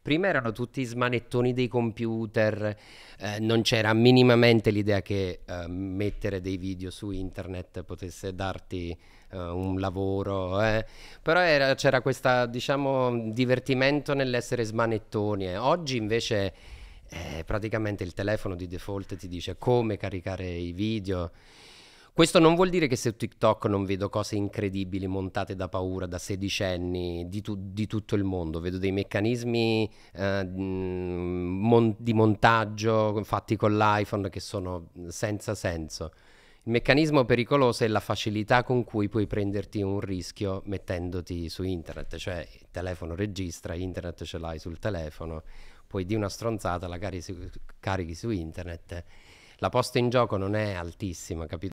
Prima erano tutti smanettoni dei computer, eh, non c'era minimamente l'idea che eh, mettere dei video su internet potesse darti eh, un lavoro, eh. però era, c'era questo diciamo, divertimento nell'essere smanettoni. Eh. Oggi invece eh, praticamente il telefono di default ti dice come caricare i video. Questo non vuol dire che su TikTok non vedo cose incredibili montate da paura da sedicenni di, tu, di tutto il mondo, vedo dei meccanismi eh, mon- di montaggio fatti con l'iPhone che sono senza senso. Il meccanismo pericoloso è la facilità con cui puoi prenderti un rischio mettendoti su internet, cioè il telefono registra, internet ce l'hai sul telefono, poi di una stronzata la carichi su, carichi su internet la posta in gioco non è altissima, capito?